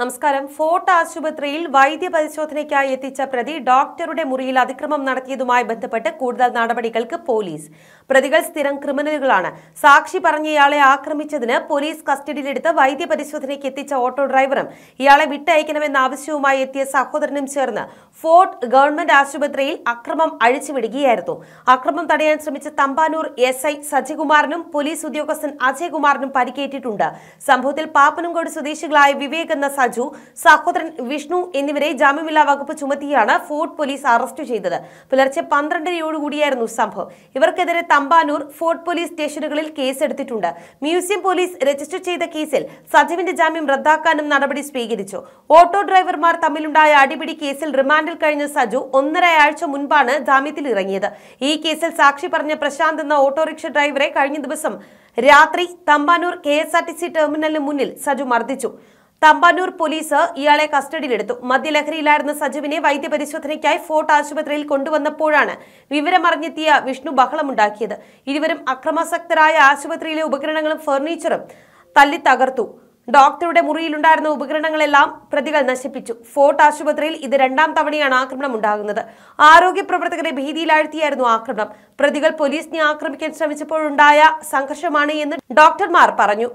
നമസ്കാരം ഫോർട്ട് ആശുപത്രിയിൽ വൈദ്യ പരിശോധനയ്ക്കായി എത്തിച്ച പ്രതി ഡോക്ടറുടെ മുറിയിൽ അതിക്രമം നടത്തിയതുമായി ബന്ധപ്പെട്ട് കൂടുതൽ നടപടികൾക്ക് പോലീസ് പ്രതികൾ സ്ഥിരം ക്രിമിനലുകളാണ് സാക്ഷി ഇയാളെ ആക്രമിച്ചതിന് പോലീസ് കസ്റ്റഡിയിലെടുത്ത് വൈദ്യ പരിശോധനയ്ക്ക് എത്തിച്ച ഓട്ടോ ഡ്രൈവറും ഇയാളെ വിട്ടയക്കണമെന്ന ആവശ്യവുമായി എത്തിയ സഹോദരനും ചേർന്ന് ഫോർട്ട് ഗവൺമെന്റ് ആശുപത്രിയിൽ അക്രമം അഴിച്ചുവിടുകയായിരുന്നു അക്രമം തടയാൻ ശ്രമിച്ച തമ്പാനൂർ എസ് ഐ സജികുമാറിനും പോലീസ് ഉദ്യോഗസ്ഥൻ അജയ്കുമാറിനും പരിക്കേറ്റിട്ടുണ്ട് സംഭവത്തിൽ പാപ്പനംകോട് സ്വദേശികളായ വിവേക് എന്ന രാജു സഹോദരൻ വിഷ്ണു എന്നിവരെ ജാമ്യമില്ലാ വകുപ്പ് ചുമത്തിയാണ് ഫോർട്ട് പോലീസ് അറസ്റ്റ് ചെയ്തത് പുലർച്ചെ പന്ത്രണ്ടരയോടുകൂടിയായിരുന്നു സംഭവം ഇവർക്കെതിരെ തമ്പാനൂർ ഫോർട്ട് പോലീസ് സ്റ്റേഷനുകളിൽ കേസെടുത്തിട്ടുണ്ട് മ്യൂസിയം പോലീസ് രജിസ്റ്റർ ചെയ്ത കേസിൽ സജീവിന്റെ ജാമ്യം റദ്ദാക്കാനും നടപടി സ്വീകരിച്ചു ഓട്ടോ ഡ്രൈവർമാർ തമ്മിലുണ്ടായ അടിപിടി കേസിൽ റിമാൻഡിൽ കഴിഞ്ഞ സജു ഒന്നരയാഴ്ച മുൻപാണ് ജാമ്യത്തിൽ ഇറങ്ങിയത് ഈ കേസിൽ സാക്ഷി പറഞ്ഞ പ്രശാന്ത് എന്ന ഓട്ടോറിക്ഷ ഡ്രൈവറെ കഴിഞ്ഞ ദിവസം രാത്രി Thampanoor K S R T C ടെർമിനലിന് മുന്നിൽ സജു മർദ്ദിച്ചു തമ്പാനൂർ പോലീസ് ഇയാളെ കസ്റ്റഡിയിലെടുത്തു മദ്യലഹരിയിലായിരുന്ന സജുവിനെ വൈദ്യപരിശോധനയ്ക്കായി ഫോർട്ട് ആശുപത്രിയിൽ കൊണ്ടുവന്നപ്പോഴാണ് വിവരമറിഞ്ഞെത്തിയ വിഷ്ണു ബഹളമുണ്ടാക്കിയത് ഇരുവരും അക്രമാസക്തരായ ആശുപത്രിയിലെ ഉപകരണങ്ങളും ഫർണിച്ചറും തല്ലി തകർത്തു ഡോക്ടറുടെ മുറിയിലുണ്ടായിരുന്ന ഉപകരണങ്ങളെല്ലാം പ്രതികൾ നശിപ്പിച്ചു ഫോർട്ട് ആശുപത്രിയിൽ ഇത് രണ്ടാം തവണയാണ് ആക്രമണം ഉണ്ടാകുന്നത് ആരോഗ്യ പ്രവർത്തകരെ ഭീതിയിലാഴ്ത്തിയായിരുന്നു ആക്രമണം പ്രതികൾ പോലീസിനെ ആക്രമിക്കാൻ ശ്രമിച്ചപ്പോഴുണ്ടായ സംഘർഷമാണ് എന്ന് ഡോക്ടർമാർ പറഞ്ഞു